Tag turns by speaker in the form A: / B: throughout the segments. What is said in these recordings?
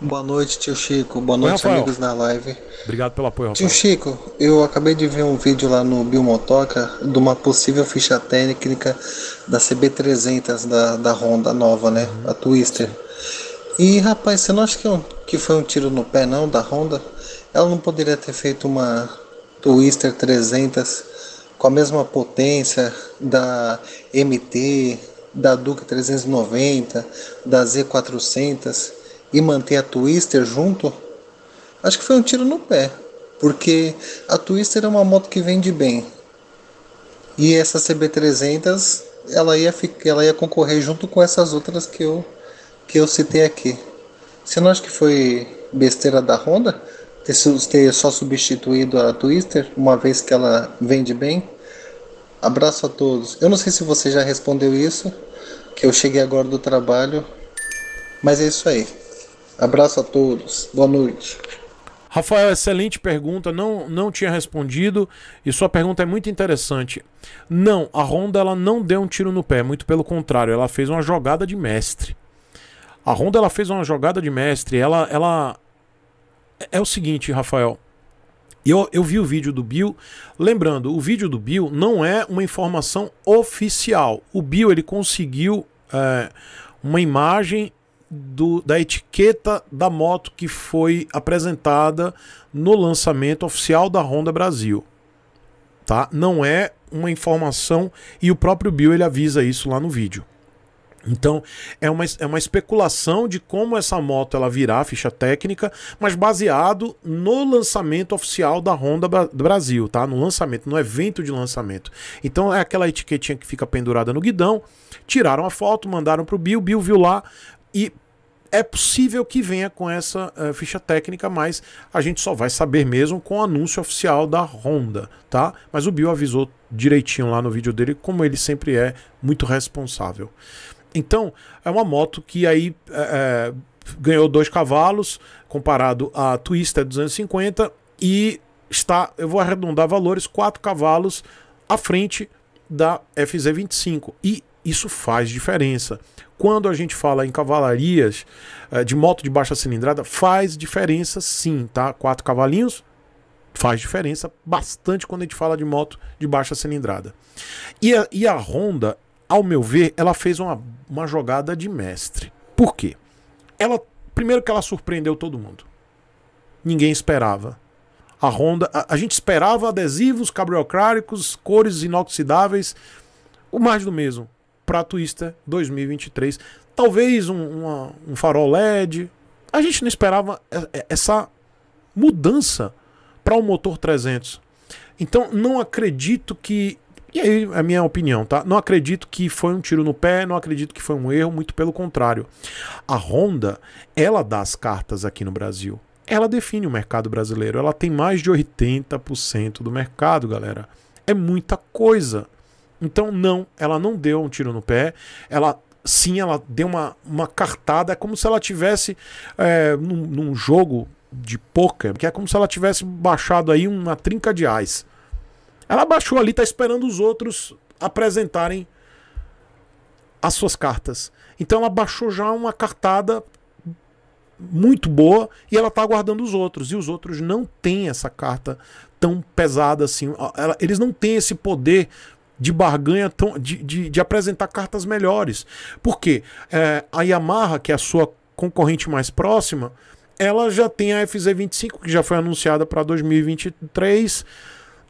A: Boa noite, tio Chico. Boa noite, Oi, amigos da live. Obrigado pelo apoio, Rafael. Tio Chico, eu acabei de ver um vídeo lá no Bilmotoca de uma possível ficha técnica da CB300 da, da Honda nova, né? Uhum. A Twister. E, rapaz, você não acha que, é um, que foi um tiro no pé, não, da Honda? Ela não poderia ter feito uma Twister 300 com a mesma potência da MT, da Duke 390, da Z400 e manter a Twister junto, acho que foi um tiro no pé. Porque a Twister é uma moto que vende bem. E essa CB300, ela ia, ficar, ela ia concorrer junto com essas outras que eu, que eu citei aqui. Você não acha que foi besteira da Honda ter, ter só substituído a Twister, uma vez que ela vende bem? Abraço a todos. Eu não sei se você já respondeu isso, que eu cheguei agora do trabalho, mas é isso aí. Abraço a todos. Boa noite.
B: Rafael, excelente pergunta. Não, não tinha respondido e sua pergunta é muito interessante. Não, a Honda ela não deu um tiro no pé, muito pelo contrário, ela fez uma jogada de mestre. A Honda ela fez uma jogada de mestre. Ela, ela é o seguinte, Rafael. Eu, eu vi o vídeo do Bill. Lembrando, o vídeo do Bill não é uma informação oficial. O Bill ele conseguiu é, uma imagem do, da etiqueta da moto que foi apresentada no lançamento oficial da Honda Brasil. Tá? Não é uma informação e o próprio Bill ele avisa isso lá no vídeo. Então, é uma, é uma especulação de como essa moto ela virá ficha técnica, mas baseado no lançamento oficial da Honda Brasil, tá? No lançamento, no evento de lançamento. Então, é aquela etiquetinha que fica pendurada no guidão. Tiraram a foto, mandaram pro Bill, Bill viu lá, e é possível que venha com essa uh, ficha técnica, mas a gente só vai saber mesmo com o anúncio oficial da Honda, tá? Mas o Bill avisou direitinho lá no vídeo dele, como ele sempre é muito responsável. Então, é uma moto que aí é, ganhou dois cavalos, comparado à Twister 250, e está, eu vou arredondar valores, quatro cavalos à frente da FZ25. E isso faz diferença quando a gente fala em cavalarias eh, de moto de baixa cilindrada, faz diferença sim, tá? Quatro cavalinhos faz diferença bastante quando a gente fala de moto de baixa cilindrada. E a, e a Honda, ao meu ver, ela fez uma, uma jogada de mestre. Por quê? Ela, primeiro que ela surpreendeu todo mundo. Ninguém esperava. A Honda, a, a gente esperava adesivos cabriocráricos, cores inoxidáveis, o mais do mesmo para a Twister 2023. Talvez um, uma, um farol LED. A gente não esperava essa mudança para o um motor 300. Então não acredito que e aí é a minha opinião, tá? Não acredito que foi um tiro no pé, não acredito que foi um erro, muito pelo contrário. A Honda, ela dá as cartas aqui no Brasil. Ela define o mercado brasileiro. Ela tem mais de 80% do mercado, galera. É muita coisa. Então, não, ela não deu um tiro no pé. Ela sim, ela deu uma, uma cartada, é como se ela tivesse é, num, num, jogo de poker, que é como se ela tivesse baixado aí uma trinca de ais. Ela baixou ali, tá esperando os outros apresentarem as suas cartas. Então ela baixou já uma cartada muito boa e ela tá aguardando os outros. E os outros não têm essa carta tão pesada assim. Ela, eles não têm esse poder de barganha, tão, de, de, de apresentar cartas melhores. Porque é, a Yamaha, que é a sua concorrente mais próxima, ela já tem a FZ25, que já foi anunciada para 2023.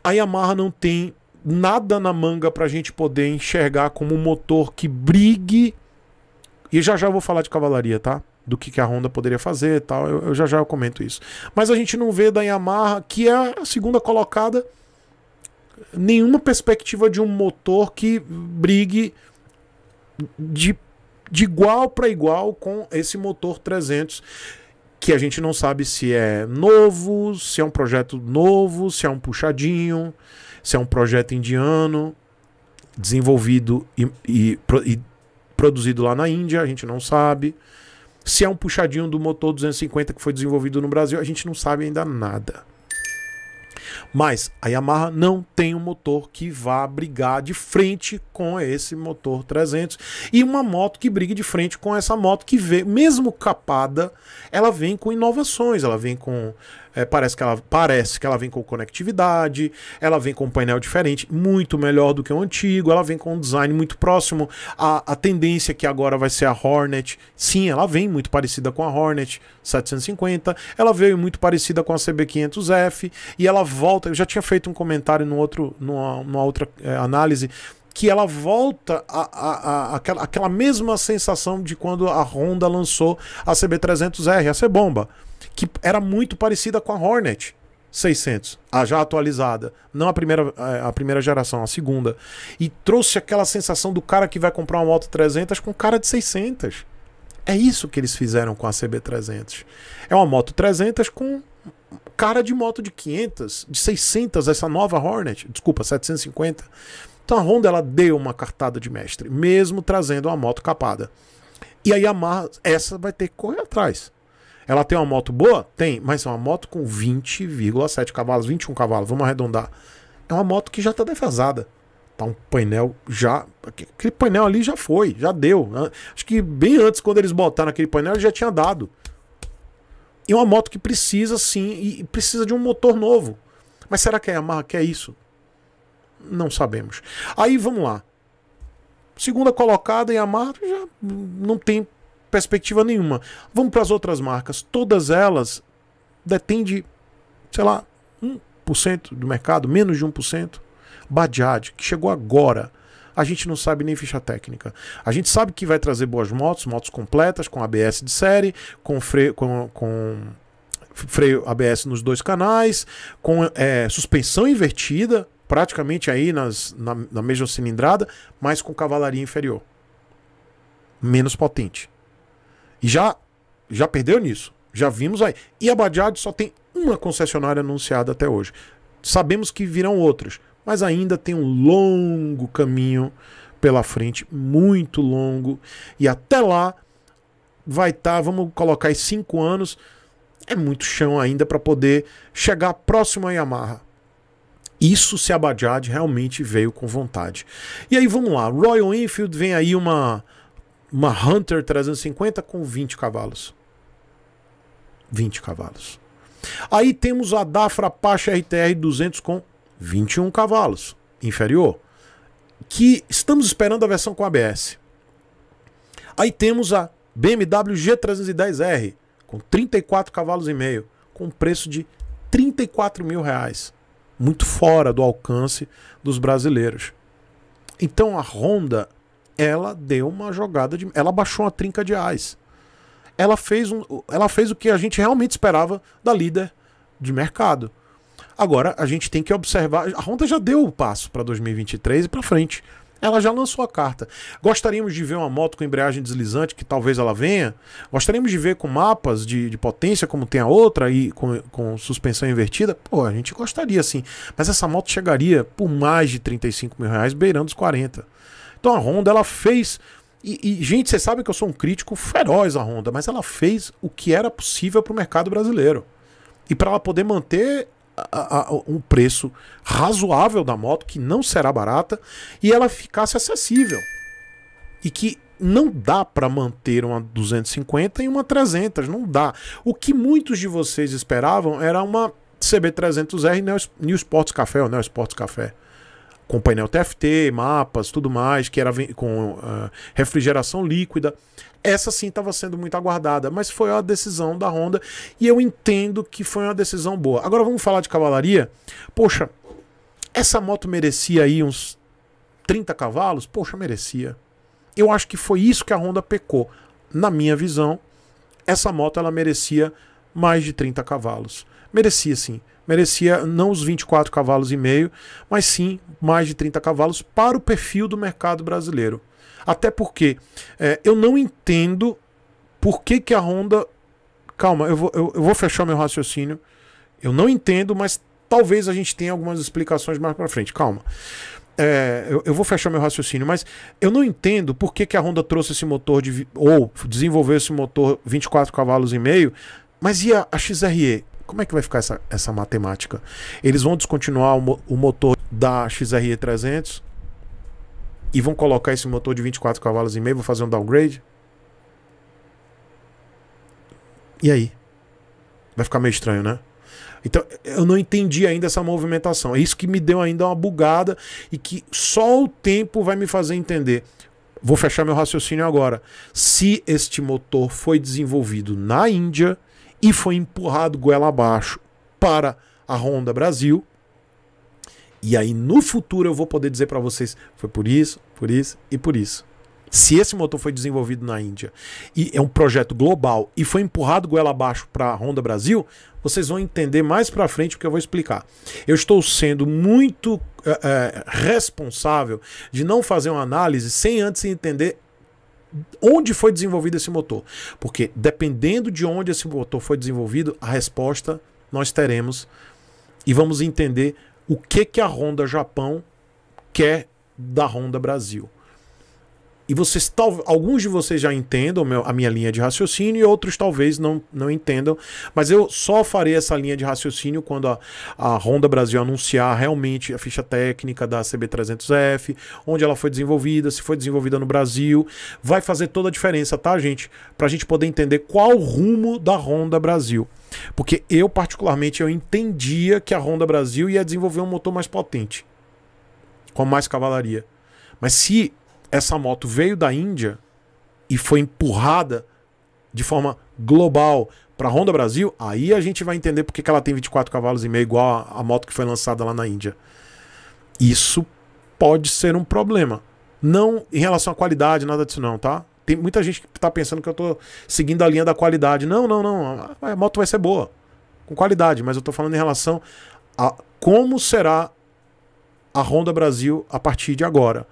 B: A Yamaha não tem nada na manga para a gente poder enxergar como um motor que brigue. E já já vou falar de cavalaria, tá? Do que, que a Honda poderia fazer tal. Eu, eu já já comento isso. Mas a gente não vê da Yamaha, que é a segunda colocada nenhuma perspectiva de um motor que brigue de, de igual para igual com esse motor 300 que a gente não sabe se é novo, se é um projeto novo, se é um puxadinho, se é um projeto indiano desenvolvido e, e, e produzido lá na Índia, a gente não sabe. Se é um puxadinho do motor 250 que foi desenvolvido no Brasil, a gente não sabe ainda nada. Mas a Yamaha não tem um motor que vá brigar de frente com esse motor 300 e uma moto que brigue de frente com essa moto que vê, mesmo capada, ela vem com inovações, ela vem com é, parece, que ela, parece que ela vem com conectividade, ela vem com um painel diferente, muito melhor do que o antigo, ela vem com um design muito próximo. A, a tendência que agora vai ser a Hornet, sim, ela vem muito parecida com a Hornet 750, ela veio muito parecida com a CB500F, e ela volta. Eu já tinha feito um comentário no outro, numa, numa outra é, análise que ela volta a, a, aquela, aquela mesma sensação de quando a Honda lançou a CB300R, a C-Bomba que era muito parecida com a Hornet 600, a já atualizada, não a primeira, eh, a primeira geração, a segunda, e trouxe aquela sensação do cara que vai comprar uma moto 300 com cara de 600. É isso que eles fizeram com a CB300. É uma moto 300 com cara de moto de 500, de 600, essa nova Hornet, desculpa, 750. Então a Honda ela deu uma cartada de mestre, mesmo trazendo uma moto capada. E a Yamaha, essa vai ter que correr atrás. Ela tem uma moto boa? Tem, mas é uma moto com 20,7 cavalos, 21 cavalos, vamos arredondar. É uma moto que já está defasada. Tá um painel já. Aquele painel ali já foi, já deu. Né? Acho que bem antes, quando eles botaram aquele painel, ele já tinha dado. E uma moto que precisa sim, e precisa de um motor novo. Mas será que é a Yamaha quer é isso? Não sabemos. Aí vamos lá. Segunda colocada, Yamaha já não tem perspectiva nenhuma. Vamos para as outras marcas. Todas elas detêm de, sei lá, 1% do mercado, menos de 1%. Bajaj, que chegou agora. A gente não sabe nem ficha técnica. A gente sabe que vai trazer boas motos, motos completas, com ABS de série, com freio, com, com freio ABS nos dois canais, com é, suspensão invertida, praticamente aí nas, na, na mesma cilindrada, mas com cavalaria inferior. Menos potente. E já, já perdeu nisso. Já vimos aí. E a Bajaj só tem uma concessionária anunciada até hoje. Sabemos que virão outras, mas ainda tem um longo caminho pela frente, muito longo. E até lá vai estar, tá, vamos colocar aí cinco anos, é muito chão ainda para poder chegar próximo a Yamaha. Isso se a Bajaj realmente veio com vontade. E aí vamos lá, Royal Enfield vem aí uma uma Hunter 350 com 20 cavalos. 20 cavalos. Aí temos a Dafra Apache RTR 200 com 21 cavalos, inferior, que estamos esperando a versão com ABS. Aí temos a BMW G310R com 34 cavalos e meio, com preço de 34 mil reais, muito fora do alcance dos brasileiros. Então a Honda ela deu uma jogada de. Ela baixou uma trinca de ais. Ela fez, um, ela fez o que a gente realmente esperava da líder de mercado. Agora, a gente tem que observar. A Honda já deu o passo para 2023 e para frente. Ela já lançou a carta. Gostaríamos de ver uma moto com embreagem deslizante, que talvez ela venha. Gostaríamos de ver com mapas de, de potência, como tem a outra, e com, com suspensão invertida. Pô, a gente gostaria sim. Mas essa moto chegaria por mais de 35 mil reais, beirando os 40. Então a Honda ela fez. E, e gente, vocês sabem que eu sou um crítico feroz à Honda, mas ela fez o que era possível para o mercado brasileiro. E para ela poder manter a, a, um preço razoável da moto, que não será barata, e ela ficasse acessível. E que não dá para manter uma 250 e uma 300, não dá. O que muitos de vocês esperavam era uma CB300R Neo, Neo Sports Café ou Neo Sports Café com painel TFT, mapas, tudo mais, que era com uh, refrigeração líquida. Essa sim estava sendo muito aguardada, mas foi a decisão da Honda e eu entendo que foi uma decisão boa. Agora vamos falar de cavalaria. Poxa, essa moto merecia aí uns 30 cavalos? Poxa, merecia. Eu acho que foi isso que a Honda pecou. Na minha visão, essa moto ela merecia mais de 30 cavalos. Merecia sim merecia não os 24 cavalos e meio, mas sim mais de 30 cavalos para o perfil do mercado brasileiro. Até porque é, eu não entendo por que, que a Honda. Calma, eu vou, eu, eu vou fechar meu raciocínio. Eu não entendo, mas talvez a gente tenha algumas explicações mais para frente. Calma. É, eu, eu, vou fechar meu raciocínio, mas eu não entendo por que, que a Honda trouxe esse motor de, ou desenvolveu esse motor 24 cavalos e meio, mas e a, a XRE? Como é que vai ficar essa, essa matemática? Eles vão descontinuar o, o motor da XRE 300 e vão colocar esse motor de 24 cavalos e meio, vão fazer um downgrade? E aí? Vai ficar meio estranho, né? Então, eu não entendi ainda essa movimentação. É isso que me deu ainda uma bugada e que só o tempo vai me fazer entender. Vou fechar meu raciocínio agora. Se este motor foi desenvolvido na Índia, e foi empurrado goela abaixo para a Honda Brasil. E aí no futuro eu vou poder dizer para vocês, foi por isso, por isso e por isso. Se esse motor foi desenvolvido na Índia e é um projeto global e foi empurrado goela abaixo para a Honda Brasil, vocês vão entender mais para frente o que eu vou explicar. Eu estou sendo muito é, é, responsável de não fazer uma análise sem antes entender onde foi desenvolvido esse motor. Porque dependendo de onde esse motor foi desenvolvido, a resposta nós teremos e vamos entender o que, que a Honda Japão quer da Honda Brasil. E vocês, tal, alguns de vocês já entendam a minha linha de raciocínio e outros talvez não, não entendam. Mas eu só farei essa linha de raciocínio quando a, a Honda Brasil anunciar realmente a ficha técnica da CB300F, onde ela foi desenvolvida, se foi desenvolvida no Brasil. Vai fazer toda a diferença, tá, gente? Para a gente poder entender qual o rumo da Honda Brasil. Porque eu, particularmente, eu entendia que a Honda Brasil ia desenvolver um motor mais potente, com mais cavalaria. Mas se essa moto veio da Índia e foi empurrada de forma global para Honda Brasil, aí a gente vai entender porque que ela tem 24 cavalos e meio igual a, a moto que foi lançada lá na Índia. Isso pode ser um problema. Não em relação à qualidade, nada disso não, tá? Tem muita gente que tá pensando que eu tô seguindo a linha da qualidade. Não, não, não. A, a moto vai ser boa. Com qualidade, mas eu tô falando em relação a como será a Honda Brasil a partir de agora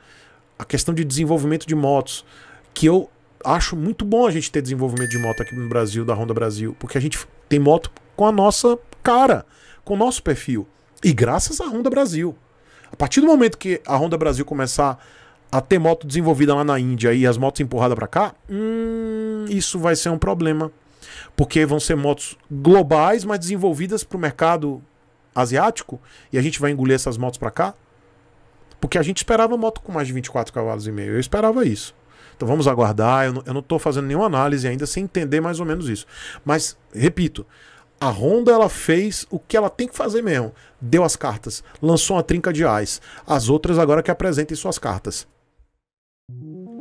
B: a questão de desenvolvimento de motos, que eu acho muito bom a gente ter desenvolvimento de moto aqui no Brasil, da Honda Brasil, porque a gente tem moto com a nossa cara, com o nosso perfil. E graças à Honda Brasil. A partir do momento que a Honda Brasil começar a ter moto desenvolvida lá na Índia e as motos empurradas para cá, hum, isso vai ser um problema. Porque vão ser motos globais, mas desenvolvidas para o mercado asiático, e a gente vai engolir essas motos para cá? Porque a gente esperava moto com mais de 24 cavalos e meio. Eu esperava isso. Então vamos aguardar. Eu não estou fazendo nenhuma análise ainda sem entender mais ou menos isso. Mas, repito, a Honda ela fez o que ela tem que fazer mesmo. Deu as cartas, lançou uma trinca de ais. As outras agora que apresentem suas cartas.